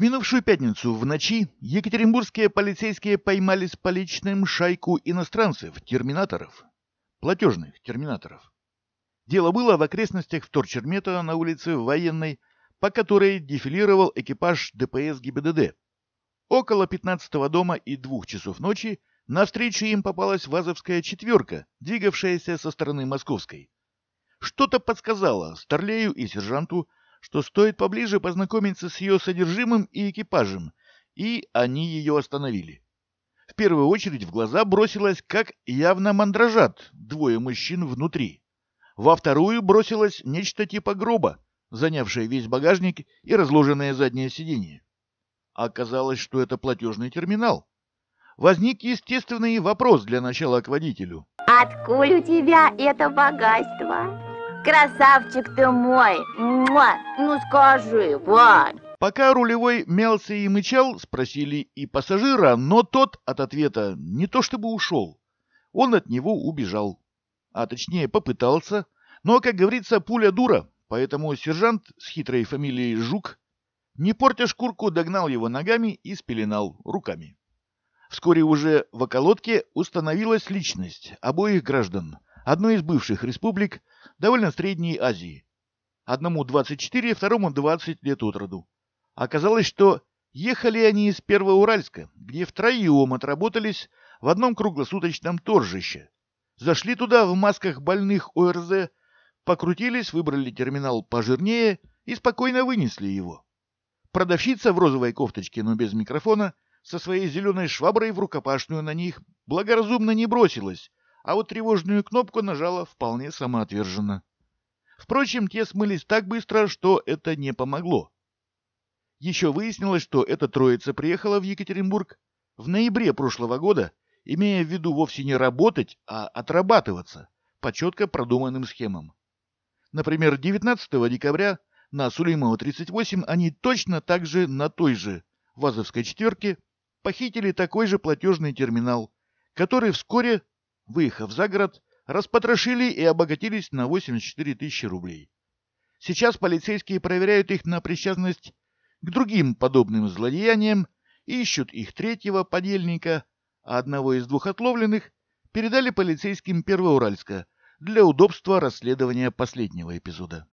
В минувшую пятницу в ночи екатеринбургские полицейские поймали с поличным шайку иностранцев-терминаторов. Платежных терминаторов. Дело было в окрестностях Вторчермета на улице Военной, по которой дефилировал экипаж ДПС ГИБДД. Около 15-го дома и двух часов ночи на встречу им попалась вазовская четверка, двигавшаяся со стороны московской. Что-то подсказало Старлею и сержанту, что стоит поближе познакомиться с ее содержимым и экипажем, и они ее остановили. В первую очередь в глаза бросилось, как явно мандражат двое мужчин внутри. Во вторую бросилось нечто типа гроба, занявшее весь багажник и разложенное заднее сиденье. Оказалось, что это платежный терминал. Возник естественный вопрос для начала к водителю. «Откуль у тебя это богатство?» Красавчик ты мой! Муа! Ну скажи, Вань! Пока рулевой мялся и мычал, спросили и пассажира, но тот от ответа не то чтобы ушел. Он от него убежал. А точнее попытался, но, ну, а, как говорится, пуля дура, поэтому сержант с хитрой фамилией Жук, не портя шкурку, догнал его ногами и спеленал руками. Вскоре уже в околотке установилась личность обоих граждан, одной из бывших республик, довольно Средней Азии. Одному 24, второму 20 лет от роду. Оказалось, что ехали они из Первоуральска, где втроем отработались в одном круглосуточном торжище. Зашли туда в масках больных ОРЗ, покрутились, выбрали терминал пожирнее и спокойно вынесли его. Продавщица в розовой кофточке, но без микрофона, со своей зеленой шваброй в рукопашную на них благоразумно не бросилась, а вот тревожную кнопку нажала вполне самоотверженно. Впрочем, те смылись так быстро, что это не помогло. Еще выяснилось, что эта троица приехала в Екатеринбург в ноябре прошлого года, имея в виду вовсе не работать, а отрабатываться по четко продуманным схемам. Например, 19 декабря на Сулеймова 38 они точно так же на той же ВАЗовской четверке похитили такой же платежный терминал, который вскоре выехав за город, распотрошили и обогатились на 84 тысячи рублей. Сейчас полицейские проверяют их на причастность к другим подобным злодеяниям, ищут их третьего подельника, а одного из двух отловленных передали полицейским Первоуральска для удобства расследования последнего эпизода.